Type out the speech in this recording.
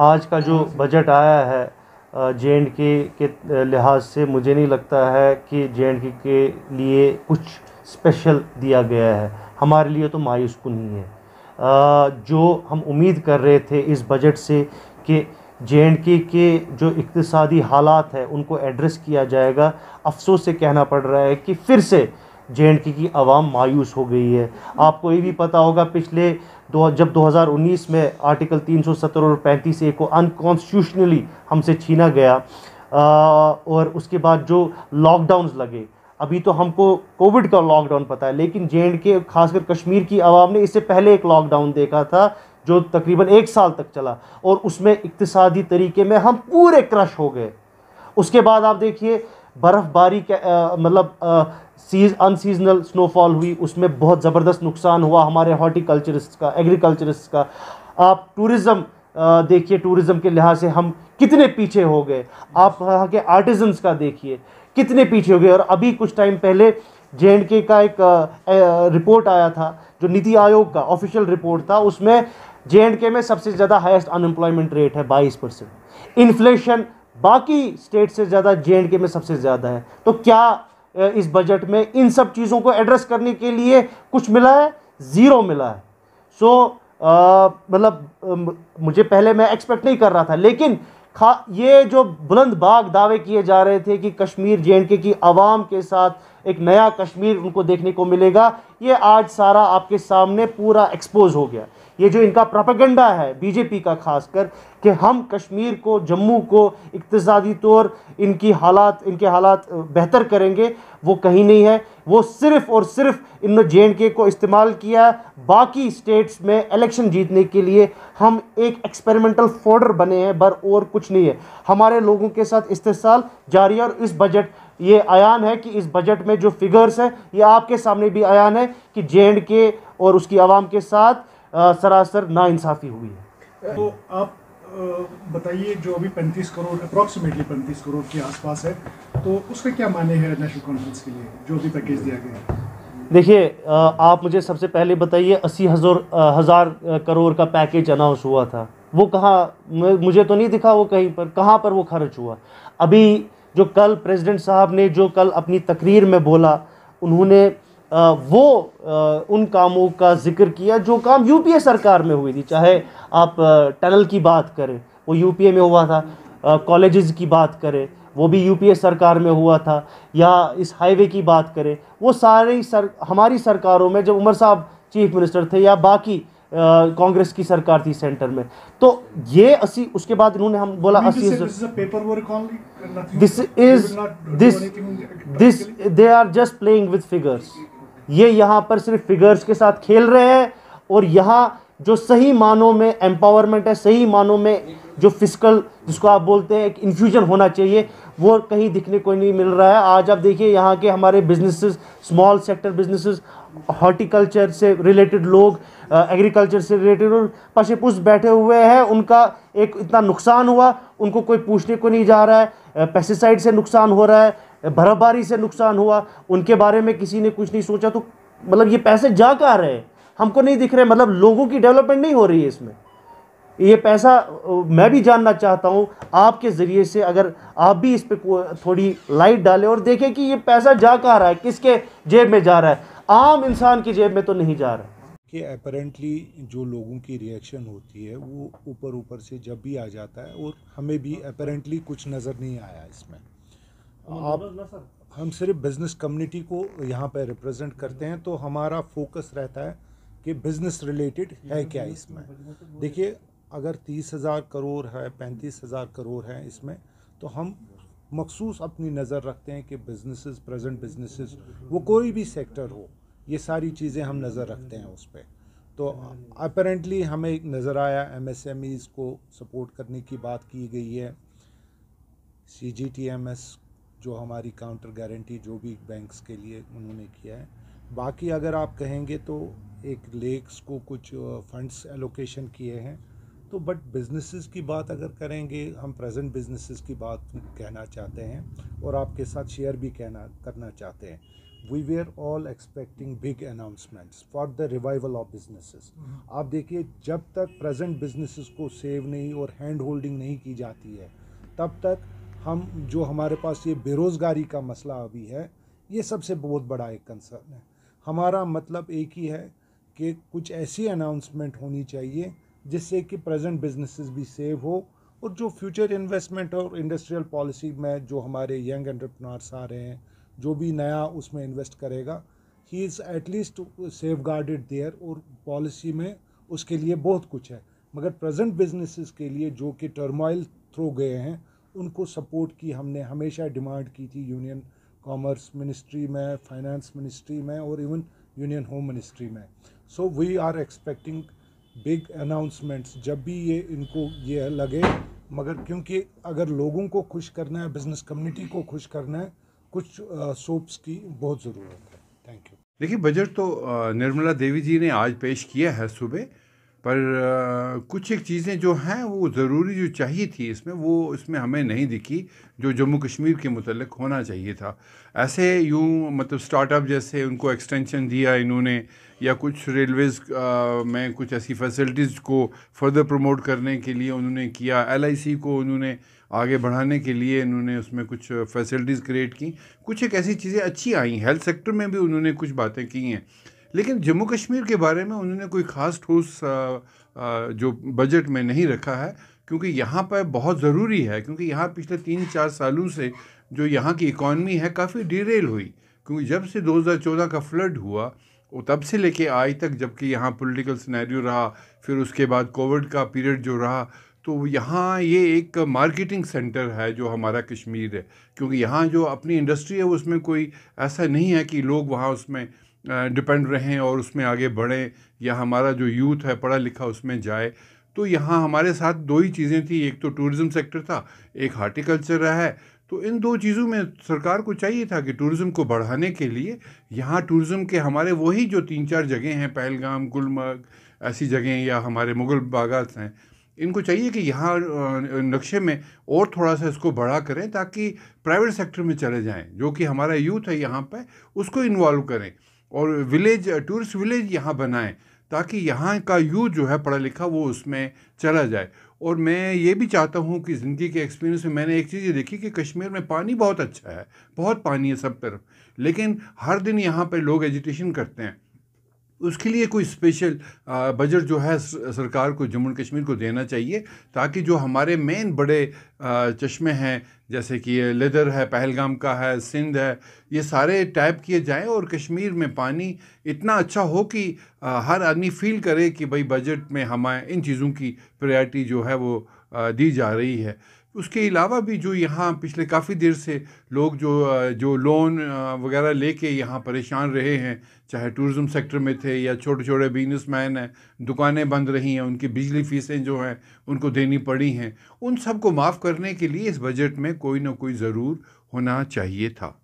आज का जो बजट आया है जे एंड के के लिहाज से मुझे नहीं लगता है कि जे एंड के के लिए कुछ स्पेशल दिया गया है हमारे लिए तो मायूस कुन ही है जो हम उम्मीद कर रहे थे इस बजट से कि जे एंड के के जो इकतसादी हालात है उनको एड्रेस किया जाएगा अफसोस से कहना पड़ रहा है कि फिर से जे की आवाम मायूस हो गई है आपको ये भी पता होगा पिछले दो जब 2019 में आर्टिकल 370 और पैंतीस ए को अनकॉन्स्टिट्यूशनली हमसे छीना गया आ, और उसके बाद जो लॉकडाउन लगे अभी तो हमको कोविड का लॉकडाउन पता है लेकिन जे एंड के खासकर कश्मीर की आवाम ने इससे पहले एक लॉकडाउन देखा था जो तकरीबन एक साल तक चला और उसमें इकतसादी तरीके में हम पूरे क्रश हो गए उसके बाद आप देखिए बर्फ़बारी मतलब सीज अनसीजनल स्नोफॉल हुई उसमें बहुत ज़बरदस्त नुकसान हुआ हमारे हॉर्टिकल्चरिस्ट का एग्रीकल्चरिस्ट का आप टूरिज़म देखिए टूरिज़म के लिहाज से हम कितने पीछे हो गए आप वहाँ के आर्टिजन्स का देखिए कितने पीछे हो गए और अभी कुछ टाइम पहले जे के का एक रिपोर्ट आया था जो नीति आयोग का ऑफिशियल रिपोर्ट था उसमें जे के में सबसे ज़्यादा हाईएस्ट अनएम्प्लॉयमेंट रेट है बाईस परसेंट इन्फ्लेशन बाकी स्टेट से ज़्यादा जे के में सबसे ज़्यादा है तो क्या इस बजट में इन सब चीज़ों को एड्रेस करने के लिए कुछ मिला है ज़ीरो मिला है सो मतलब मुझे पहले मैं एक्सपेक्ट नहीं कर रहा था लेकिन खा ये जो बुलंद बाग दावे किए जा रहे थे कि कश्मीर जे के की आवाम के साथ एक नया कश्मीर उनको देखने को मिलेगा ये आज सारा आपके सामने पूरा एक्सपोज हो गया ये जो इनका प्रोपेगेंडा है बीजेपी का खासकर कि हम कश्मीर को जम्मू को इकतजादी तौर इनकी हालात इनके हालात बेहतर करेंगे वो कहीं नहीं है वो सिर्फ़ और सिर्फ इन जे एंड के को इस्तेमाल किया बाकी स्टेट्स में इलेक्शन जीतने के लिए हम एक एक्सपेरिमेंटल फोर्डर बने हैं बर और कुछ नहीं है हमारे लोगों के साथ इस्तेसाल जारी है और इस बजट ये आयान है कि इस बजट में जो फिगर्स हैं ये आपके सामने भी आयान है कि जे एंड के और उसकी आवाम के साथ सरासर नाइंसाफी हुई है तो आप बताइए जो अभी पैंतीस करोड़ अप्रोक्सीमेटली पैंतीस करोड़ के आसपास है तो उसका क्या माने हैं नेशनल कॉन्फ्रेंस के लिए जो भी पैकेज दिया गया है देखिए आप मुझे सबसे पहले बताइए अस्सी हज़ार हज़ार करोड़ का पैकेज अनाउंस हुआ था वो कहाँ मुझे तो नहीं दिखा वो कहीं पर कहाँ पर वो खर्च हुआ अभी जो कल प्रेसिडेंट साहब ने जो कल अपनी तकरीर में बोला उन्होंने वो उन कामों का जिक्र किया जो काम यूपीए सरकार में हुई थी चाहे आप टनल की बात करें वो यूपीए में हुआ था कॉलेजेस की बात करें वो भी यूपीए सरकार में हुआ था या इस हाईवे की बात करें वो सारी सर हमारी सरकारों में जब उमर साहब चीफ मिनिस्टर थे या बाकी कांग्रेस की सरकार थी सेंटर में तो ये असी उसके बाद इन्होंने हम बोला असी this is this this they are just playing with figures ये यहाँ पर सिर्फ फिगर्स के साथ खेल रहे हैं और यहाँ जो सही मानों में एम्पावरमेंट है सही मानों में जो फिजिकल जिसको आप बोलते हैं एक इन्फ्यूजन होना चाहिए वो कहीं दिखने को नहीं मिल रहा है आज आप देखिए यहाँ के हमारे businesses small sector businesses horticulture से रिलेटेड लोग एग्रीकल्चर से रिलेटेड और पशे पुष बैठे हुए हैं उनका एक इतना नुकसान हुआ उनको कोई पूछने को नहीं जा रहा है पेस्टिसाइड से नुकसान हो रहा है बर्फबारी से नुकसान हुआ उनके बारे में किसी ने कुछ नहीं सोचा तो मतलब ये पैसे जा कहाँ रहे हैं हमको नहीं दिख रहे मतलब लोगों की डेवलपमेंट नहीं हो रही है इसमें ये पैसा मैं भी जानना चाहता हूँ आपके ज़रिए से अगर आप भी इस पर थोड़ी लाइट डालें और देखें कि ये पैसा जा कहाँ रहा है किसके जेब में जा रहा है आम इंसान की जेब में तो नहीं जा रहा है कि अपेरेंटली जो लोगों की रिएक्शन होती है वो ऊपर ऊपर से जब भी आ जाता है और हमें भी अपेरेंटली कुछ नज़र नहीं आया इसमें आप हम सिर्फ बिज़नेस कम्युनिटी को यहाँ पर रिप्रेजेंट करते हैं तो हमारा फोकस रहता है कि बिज़नेस रिलेटेड है क्या तो इसमें तो देखिए अगर तीस हज़ार करोड़ है पैंतीस हज़ार करोड़ है इसमें तो हम मखसूस अपनी नज़र रखते हैं कि बिजनेसेस प्रेजेंट बिजनेसेस वो कोई भी सेक्टर हो ये सारी चीज़ें हम नज़र रखते हैं उस पर तो अपेरेंटली हमें नज़र आया एम एम एस ईज को सपोर्ट करने की बात की गई है C G T M S जो हमारी काउंटर गारंटी जो भी बैंक्स के लिए उन्होंने किया है बाकी अगर आप कहेंगे तो एक लेक्स को कुछ फंड्स एलोकेशन किए हैं तो बट बिजनेसेस की बात अगर करेंगे हम प्रेजेंट बिजनेसेस की बात कहना चाहते हैं और आपके साथ शेयर भी कहना करना चाहते हैं we we are all expecting big announcements for the revival of businesses आप देखिए जब तक प्रेजेंट बिजनेसेस को सेव नहीं और हैंड होल्डिंग नहीं की जाती है तब तक हम जो हमारे पास ये बेरोज़गारी का मसला अभी है ये सबसे बहुत बड़ा एक कंसर्न है हमारा मतलब एक ही है कि कुछ ऐसी अनाउंसमेंट होनी चाहिए जिससे कि प्रेजेंट बिजनेसेस भी सेव हो और जो फ्यूचर इन्वेस्टमेंट और इंडस्ट्रियल पॉलिसी में जो हमारे यंग एंटरप्रनर्स आ रहे हैं जो भी नया उसमें इन्वेस्ट करेगा he is at least safeguarded there और पॉलिसी में उसके लिए बहुत कुछ है मगर प्रेजेंट बिजनेसेस के लिए जो कि टर्माइल थ्रो गए हैं उनको सपोर्ट की हमने हमेशा डिमांड की थी यूनियन कॉमर्स मिनिस्ट्री में फाइनेंस मिनिस्ट्री में और इवन यूनियन होम मिनिस्ट्री में so we are expecting big announcements जब भी ये इनको ये लगे मगर क्योंकि अगर लोगों को खुश करना है बिजनेस कम्युनिटी को खुश करना है कुछ सोप्स की बहुत ज़रूरत है थैंक यू देखिए बजट तो निर्मला देवी जी ने आज पेश किया है सुबह पर कुछ एक चीज़ें जो हैं वो ज़रूरी जो चाहिए थी इसमें वो इसमें हमें नहीं दिखी जो जम्मू कश्मीर के मतलब होना चाहिए था ऐसे यूँ मतलब स्टार्टअप जैसे उनको एक्सटेंशन दिया इन्होंने या कुछ रेलवेज़ में कुछ ऐसी फैसिलिटीज़ को फर्दर प्रमोट करने के लिए उन्होंने किया एलआईसी को उन्होंने आगे बढ़ाने के लिए इन्होंने उसमें कुछ फैसिलिटीज़ क्रिएट की कुछ एक ऐसी चीज़ें अच्छी आई हेल्थ सेक्टर में भी उन्होंने कुछ बातें की हैं लेकिन जम्मू कश्मीर के बारे में उन्होंने कोई ख़ास ठोस जो बजट में नहीं रखा है क्योंकि यहाँ पर बहुत ज़रूरी है क्योंकि यहाँ पिछले तीन चार सालों से जो यहाँ की इकॉनमी है काफ़ी डिरेल हुई क्योंकि जब से 2014 का फ्लड हुआ वो तब से लेके आज तक जबकि यहाँ पॉलिटिकल सिनेरियो रहा फिर उसके बाद कोविड का पीरियड जो रहा तो यहाँ ये एक मार्केटिंग सेंटर है जो हमारा कश्मीर है क्योंकि यहाँ जो अपनी इंडस्ट्री है उसमें कोई ऐसा नहीं है कि लोग वहाँ उसमें डिपेंड रहें और उसमें आगे बढ़ें या हमारा जो यूथ है पढ़ा लिखा उसमें जाए तो यहाँ हमारे साथ दो ही चीज़ें थी एक तो टूरिज़्म सेक्टर था एक हार्टिकल्चर रहा है तो इन दो चीज़ों में सरकार को चाहिए था कि टूरिज़्म को बढ़ाने के लिए यहाँ टूरिज़्म के हमारे वही जो तीन चार जगह हैं पहलगाम गुलमर्ग ऐसी जगह या हमारे मुग़ल बागात हैं इनको चाहिए कि यहाँ नक्शे में और थोड़ा सा इसको बढ़ा करें ताकि प्राइवेट सेक्टर में चले जाएं जो कि हमारा यूथ है यहाँ पर उसको इन्वॉल्व करें और विलेज टूरिस्ट विलेज यहाँ बनाएं ताकि यहाँ का यूथ जो है पढ़ा लिखा वो उसमें चला जाए और मैं ये भी चाहता हूँ कि ज़िंदगी के एक्सपीरियंस में मैंने एक चीज़ ये देखी कि कश्मीर में पानी बहुत अच्छा है बहुत पानी है सब तरफ लेकिन हर दिन यहाँ पर लोग एजुटेशन करते हैं उसके लिए कोई स्पेशल बजट जो है सरकार को जम्मू कश्मीर को देना चाहिए ताकि जो हमारे मेन बड़े चश्मे हैं जैसे कि लेदर है पहलगाम का है सिंध है ये सारे टैप किए जाएं और कश्मीर में पानी इतना अच्छा हो कि हर आदमी फील करे कि भाई बजट में हमें इन चीज़ों की प्रायोरिटी जो है वो दी जा रही है उसके अलावा भी जो यहाँ पिछले काफ़ी देर से लोग जो जो लोन वगैरह लेके यहाँ परेशान रहे हैं चाहे टूरिज़्म सेक्टर में थे या छोटे छोटे बिजनेसमैन हैं दुकानें बंद रही हैं उनकी बिजली फीसें जो हैं उनको देनी पड़ी हैं उन सबको माफ़ करने के लिए इस बजट में कोई ना कोई ज़रूर होना चाहिए था